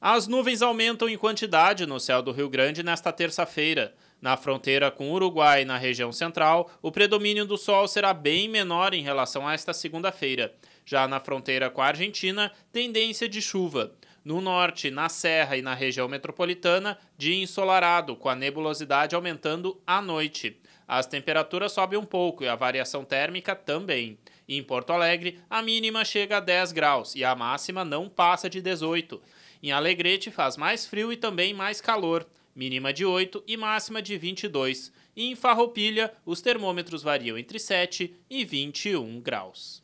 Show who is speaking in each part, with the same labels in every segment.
Speaker 1: As nuvens aumentam em quantidade no céu do Rio Grande nesta terça-feira. Na fronteira com o Uruguai, na região central, o predomínio do sol será bem menor em relação a esta segunda-feira. Já na fronteira com a Argentina, tendência de chuva. No norte, na Serra e na região metropolitana, dia ensolarado, com a nebulosidade aumentando à noite. As temperaturas sobem um pouco e a variação térmica também. Em Porto Alegre, a mínima chega a 10 graus e a máxima não passa de 18. Em Alegrete faz mais frio e também mais calor, mínima de 8 e máxima de 22. E em Farroupilha, os termômetros variam entre 7 e 21 graus.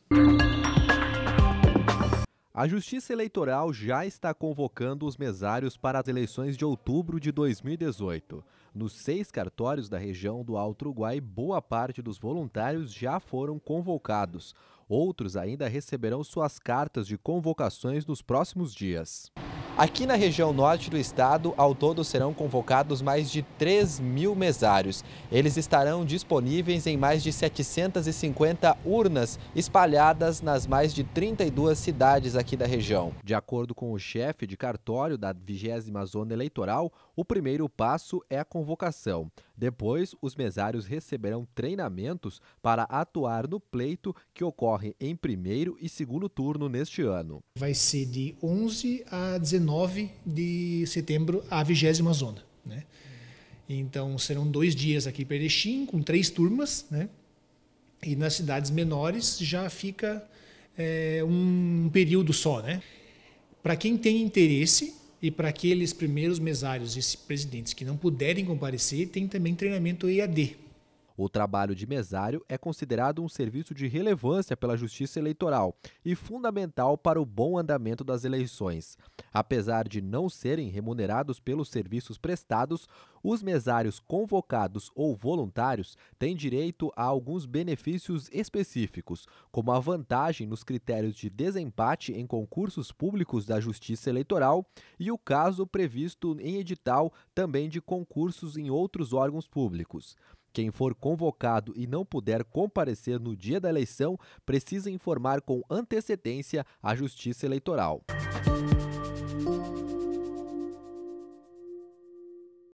Speaker 2: A Justiça Eleitoral já está convocando os mesários para as eleições de outubro de 2018. Nos seis cartórios da região do Alto Uruguai, boa parte dos voluntários já foram convocados. Outros ainda receberão suas cartas de convocações nos próximos dias. Aqui na região norte do estado, ao todo serão convocados mais de 3 mil mesários. Eles estarão disponíveis em mais de 750 urnas espalhadas nas mais de 32 cidades aqui da região. De acordo com o chefe de cartório da 20 Zona Eleitoral, o primeiro passo é a convocação. Depois, os mesários receberão treinamentos para atuar no pleito que ocorre em primeiro e segundo turno neste ano. Vai ser
Speaker 3: de 11 a 19 19 de setembro à vigésima zona. Né? Então serão dois dias aqui em Erechim, com três turmas, né? e nas cidades menores já fica é, um período só. Né? Para quem tem interesse e para aqueles primeiros mesários e presidentes que não
Speaker 2: puderem comparecer, tem também treinamento EAD, o trabalho de mesário é considerado um serviço de relevância pela Justiça Eleitoral e fundamental para o bom andamento das eleições. Apesar de não serem remunerados pelos serviços prestados, os mesários convocados ou voluntários têm direito a alguns benefícios específicos, como a vantagem nos critérios de desempate em concursos públicos da Justiça Eleitoral e o caso previsto em edital também de concursos em outros órgãos públicos. Quem for convocado e não puder comparecer no dia da eleição precisa informar com antecedência à Justiça Eleitoral.